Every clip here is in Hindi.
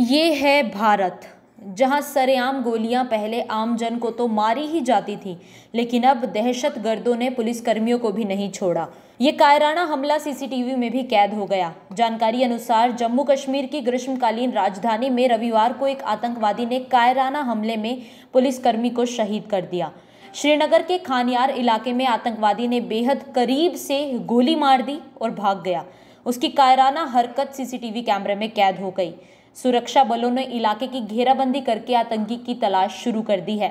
ये है भारत जहां सरेआम गोलियां पहले आम जन को तो मारी ही जाती थी लेकिन अब दहशत गर्दों ने पुलिसकर्मियों को भी नहीं छोड़ा ये कायराना हमला सीसीटीवी में भी कैद हो गया जानकारी अनुसार जम्मू कश्मीर की ग्रीष्मकालीन राजधानी में रविवार को एक आतंकवादी ने कायराना हमले में पुलिसकर्मी को शहीद कर दिया श्रीनगर के खानियार इलाके में आतंकवादी ने बेहद करीब से गोली मार दी और भाग गया उसकी कायराना हरकत सीसीटीवी कैमरे में कैद हो गई सुरक्षा बलों ने इलाके की घेराबंदी करके आतंकी की तलाश शुरू कर दी है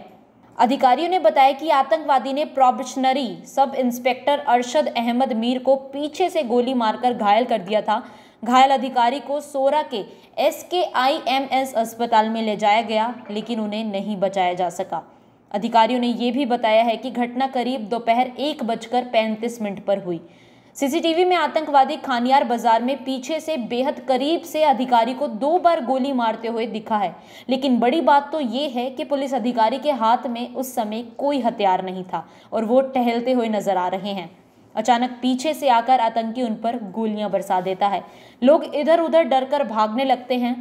अधिकारियों ने बताया कि आतंकवादी ने प्रोबिशनरी सब इंस्पेक्टर अरशद अहमद मीर को पीछे से गोली मारकर घायल कर दिया था घायल अधिकारी को सोरा के एस के आई एम एस अस्पताल में ले जाया गया लेकिन उन्हें नहीं बचाया जा सका अधिकारियों ने यह भी बताया है कि घटना करीब दोपहर एक बजकर पैंतीस मिनट पर हुई सीसीटीवी में आतंकवादी खानियार बाजार में पीछे से बेहद करीब से अधिकारी को दो बार गोली मारते हुए दिखा है लेकिन बड़ी बात तो ये है कि पुलिस अधिकारी के हाथ में उस समय कोई हथियार नहीं था और वो टहलते हुए नजर आ रहे हैं अचानक पीछे से आकर आतंकी उन पर गोलियां बरसा देता है लोग इधर उधर डर कर भागने लगते हैं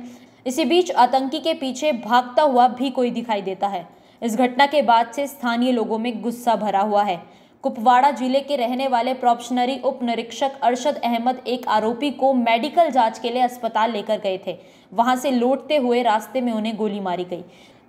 इसी बीच आतंकी के पीछे भागता हुआ भी कोई दिखाई देता है इस घटना के बाद से स्थानीय लोगों में गुस्सा भरा हुआ है कुपवाड़ा जिले के रहने वाले प्रोप्शनरी उप निरीक्षक अरशद अहमद एक आरोपी को मेडिकल जांच के लिए अस्पताल लेकर गए थे वहां से लौटते हुए रास्ते में उन्हें गोली मारी गई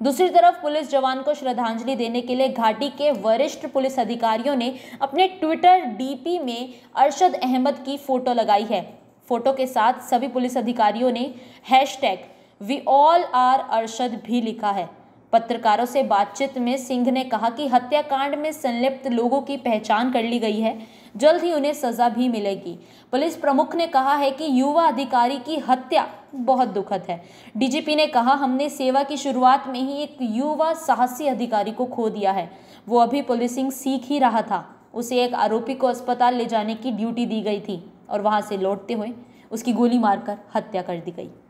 दूसरी तरफ पुलिस जवान को श्रद्धांजलि देने के लिए घाटी के वरिष्ठ पुलिस अधिकारियों ने अपने ट्विटर डी में अरशद अहमद की फोटो लगाई है फोटो के साथ सभी पुलिस अधिकारियों ने hashtag we all are Arshad भी लिखा है पत्रकारों से बातचीत में सिंह ने कहा कि हत्याकांड में संलिप्त लोगों की पहचान कर ली गई है जल्द ही उन्हें सजा भी मिलेगी पुलिस प्रमुख ने कहा है कि युवा अधिकारी की हत्या बहुत दुखद है डीजीपी ने कहा हमने सेवा की शुरुआत में ही एक युवा साहसी अधिकारी को खो दिया है वो अभी पुलिसिंग सीख ही रहा था उसे एक आरोपी को अस्पताल ले जाने की ड्यूटी दी गई थी और वहाँ से लौटते हुए उसकी गोली मारकर हत्या कर दी गई